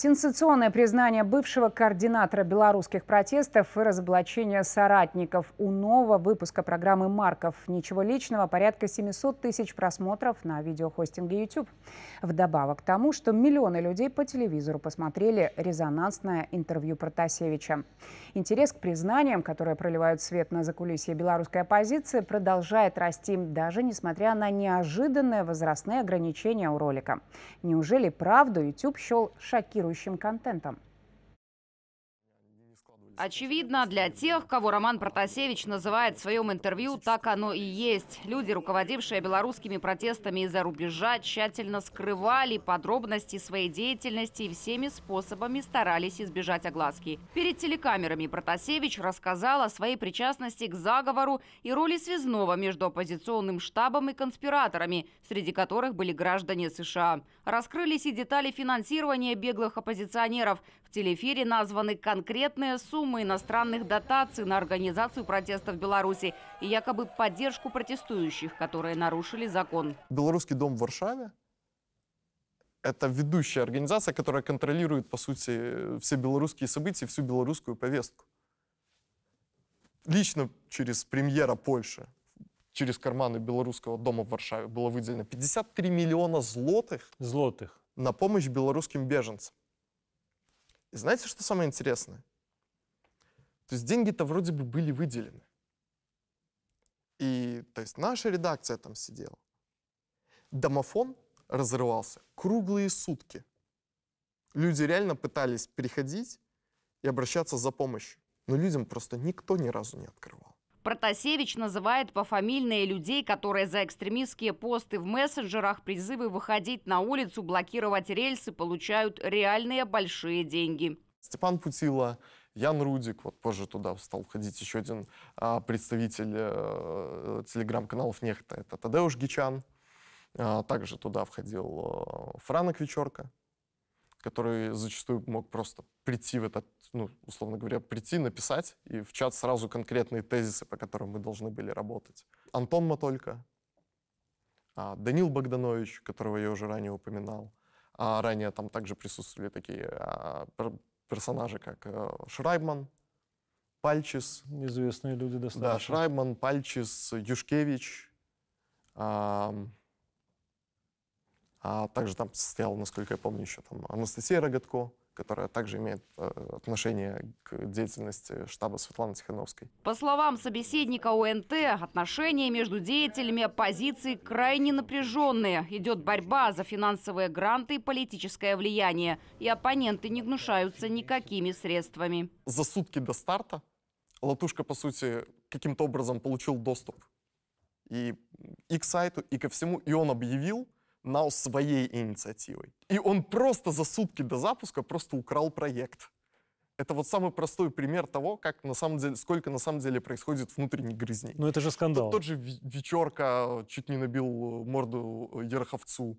Сенсационное признание бывшего координатора белорусских протестов и разоблачение соратников. У нового выпуска программы «Марков» ничего личного порядка 700 тысяч просмотров на видеохостинге YouTube. Вдобавок к тому, что миллионы людей по телевизору посмотрели резонансное интервью Протасевича. Интерес к признаниям, которые проливают свет на закулисье белорусской оппозиции, продолжает расти, даже несмотря на неожиданные возрастные ограничения у ролика. Неужели правду YouTube счел шокирующим? шокирующим контентом. Очевидно, для тех, кого Роман Протасевич называет в своем интервью, так оно и есть. Люди, руководившие белорусскими протестами из-за рубежа, тщательно скрывали подробности своей деятельности и всеми способами старались избежать огласки. Перед телекамерами Протасевич рассказал о своей причастности к заговору и роли связного между оппозиционным штабом и конспираторами, среди которых были граждане США. Раскрылись и детали финансирования беглых оппозиционеров. В телеэфире названы конкретные значительные суммы иностранных дотаций на организацию протестов в Беларуси и якобы поддержку протестующих, которые нарушили закон. Белорусский дом в Варшаве – это ведущая организация, которая контролирует, по сути, все белорусские события, всю белорусскую повестку. Лично через премьера Польши, через карманы Белорусского дома в Варшаве было выделено 53 миллиона злотых, злотых. на помощь белорусским беженцам. И знаете, что самое интересное? То есть деньги-то вроде бы были выделены. И, то есть, наша редакция там сидела. Домофон разрывался круглые сутки. Люди реально пытались переходить и обращаться за помощью. Но людям просто никто ни разу не открывал. Протасевич называет пофамильные людей, которые за экстремистские посты в мессенджерах, призывы выходить на улицу, блокировать рельсы, получают реальные большие деньги. Степан Путила, Ян Рудик, вот позже туда стал входить еще один а, представитель а, телеграм-каналов Нехта, это Тадеуш Гичан. А, также туда входил а, Франок Вечерка, который зачастую мог просто прийти в этот, ну, условно говоря, прийти, написать, и в чат сразу конкретные тезисы, по которым мы должны были работать. Антон Матолько, а, Данил Богданович, которого я уже ранее упоминал, а ранее там также присутствовали такие а, персонажи, как э, Шрайбман, Пальчис. Известные люди достаточно. Да, Шрайбман, Пальчис, Юшкевич. А, а также там стоял, насколько я помню, еще там Анастасия Рогатко которая также имеет э, отношение к деятельности штаба Светланы Тихановской. По словам собеседника УНТ, отношения между деятелями оппозиции крайне напряженные. Идет борьба за финансовые гранты и политическое влияние. И оппоненты не гнушаются никакими средствами. За сутки до старта Латушка, по сути, каким-то образом получил доступ и, и к сайту, и ко всему. И он объявил, НАУ своей инициативой. И он просто за сутки до запуска просто украл проект. Это вот самый простой пример того, как на самом деле, сколько на самом деле происходит внутренней грызней. Но ну, это же скандал. Тот, тот же Вечерка чуть не набил морду э, Ероховцу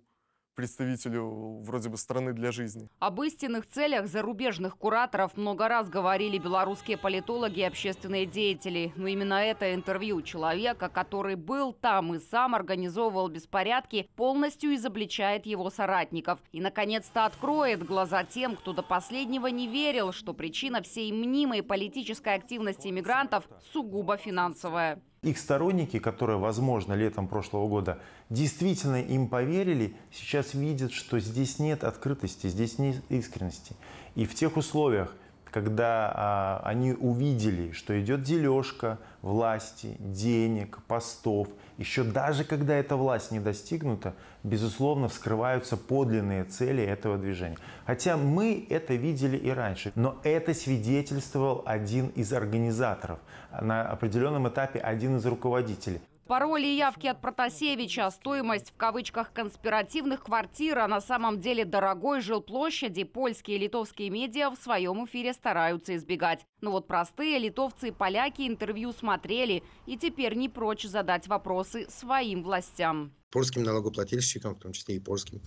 представителю вроде бы страны для жизни. Об истинных целях зарубежных кураторов много раз говорили белорусские политологи и общественные деятели. Но именно это интервью человека, который был там и сам организовывал беспорядки, полностью изобличает его соратников. И, наконец-то, откроет глаза тем, кто до последнего не верил, что причина всей мнимой политической активности иммигрантов сугубо финансовая. Их сторонники, которые, возможно, летом прошлого года действительно им поверили, сейчас видят, что здесь нет открытости, здесь нет искренности. И в тех условиях – когда а, они увидели, что идет дележка власти, денег, постов, еще даже когда эта власть не достигнута, безусловно, вскрываются подлинные цели этого движения. Хотя мы это видели и раньше, но это свидетельствовал один из организаторов, на определенном этапе один из руководителей. Пароли и явки от Протасевича, стоимость в кавычках конспиративных квартир, а на самом деле дорогой жилплощади польские и литовские медиа в своем эфире стараются избегать. Но ну вот простые литовцы и поляки интервью смотрели и теперь не прочь задать вопросы своим властям польским налогоплательщикам, в том числе и польским,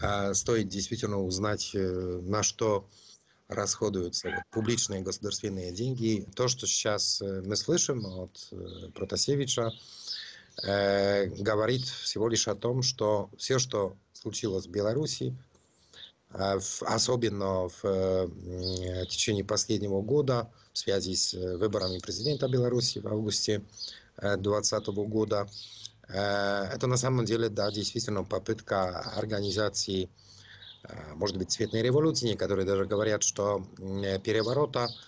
а, стоит действительно узнать, э, на что расходуются публичные государственные деньги. То, что сейчас э, мы слышим от э, Протасевича, Э, говорит всего лишь о том, что все, что случилось в Беларуси, э, особенно в э, течение последнего года в связи с выборами президента Беларуси в августе 2020 года, это на самом деле, да, действительно попытка организации, может быть, цветной революции, которые даже говорят, что переворота –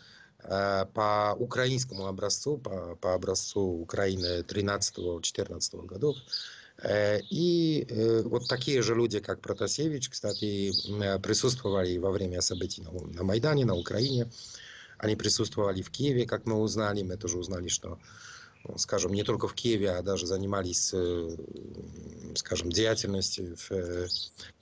Э, по украинскому образцу, по, по образцу Украины 13-14 годов. Э, и э, вот такие же люди, как Протасевич, кстати, присутствовали во время событий на Майдане, на Украине. Они присутствовали в Киеве, как мы узнали. Мы тоже узнали, что скажем, не только в Киеве, а даже занимались, э, скажем, деятельностью э,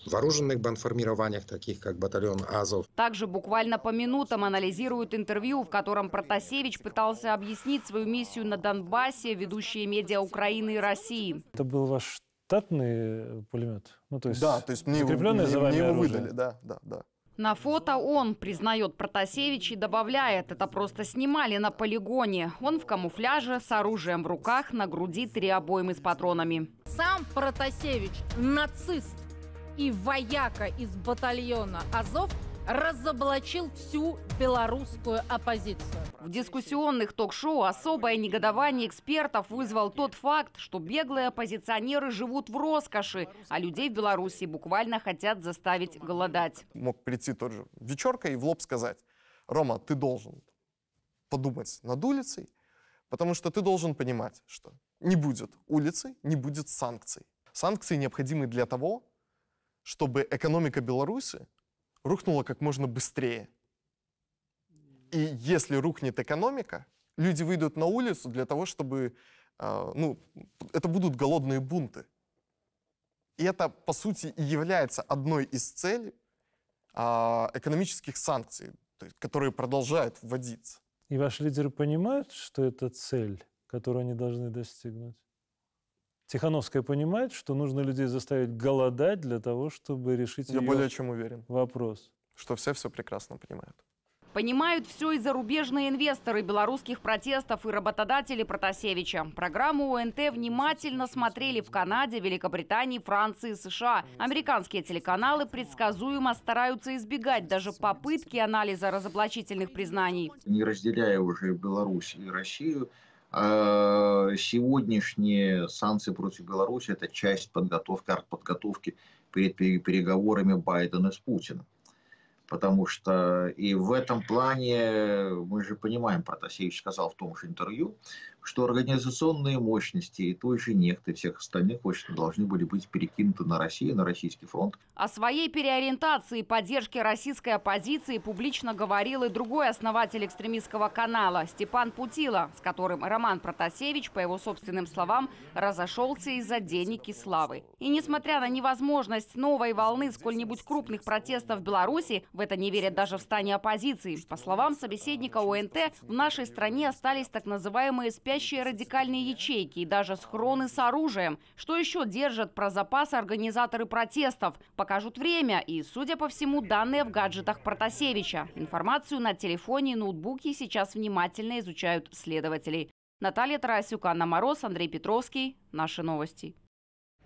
в вооруженных бандформированиях, таких как батальон Азов. Также буквально по минутам анализируют интервью, в котором Протасевич пытался объяснить свою миссию на Донбассе, ведущие медиа Украины и России. Это был ваш штатный пулемет? Ну, то есть да, то есть мне, мне, мне его оружие. выдали, да, да, да. На фото он, признает Протасевич и добавляет, это просто снимали на полигоне. Он в камуфляже, с оружием в руках, на груди три обоймы с патронами. Сам Протасевич нацист и вояка из батальона «Азов» разоблачил всю белорусскую оппозицию. В дискуссионных ток-шоу особое негодование экспертов вызвал тот факт, что беглые оппозиционеры живут в роскоши, а людей в Беларуси буквально хотят заставить голодать. Мог прийти тот же Вечерка и в лоб сказать, Рома, ты должен подумать над улицей, потому что ты должен понимать, что не будет улицы, не будет санкций. Санкции необходимы для того, чтобы экономика Беларуси рухнула как можно быстрее. И если рухнет экономика, люди выйдут на улицу для того, чтобы... Э, ну, это будут голодные бунты. И это, по сути, и является одной из целей э, экономических санкций, есть, которые продолжают вводиться. И ваши лидеры понимают, что это цель, которую они должны достигнуть? Тихановская понимает, что нужно людей заставить голодать для того, чтобы решить Я более чем уверен. вопрос. Что все все прекрасно понимают. Понимают все и зарубежные инвесторы белорусских протестов и работодатели Протасевича. Программу ОНТ внимательно смотрели в Канаде, Великобритании, Франции, США. Американские телеканалы предсказуемо стараются избегать даже попытки анализа разоблачительных признаний. Не разделяя уже Беларусь и Россию, а, сегодняшние санкции против Беларуси – это часть подготовки, подготовки перед переговорами Байдена с Путиным. Потому что и в этом плане, мы же понимаем, Протасевич сказал в том же интервью, что организационные мощности и той же нефты всех остальных очень должны были быть перекинуты на Россию, на российский фронт. О своей переориентации и поддержке российской оппозиции публично говорил и другой основатель экстремистского канала Степан Путила, с которым Роман Протасевич, по его собственным словам, разошелся из-за денег и славы. И несмотря на невозможность новой волны сколь-нибудь крупных протестов в Беларуси, в это не верят даже в стане оппозиции. По словам собеседника ОНТ, в нашей стране остались так называемые спящие настоящие радикальные ячейки и даже схроны с оружием. Что еще держат про запас организаторы протестов? Покажут время и, судя по всему, данные в гаджетах Протасевича. Информацию на телефоне и ноутбуке сейчас внимательно изучают следователи. Наталья Тарасюк, Анна Мороз, Андрей Петровский. Наши новости.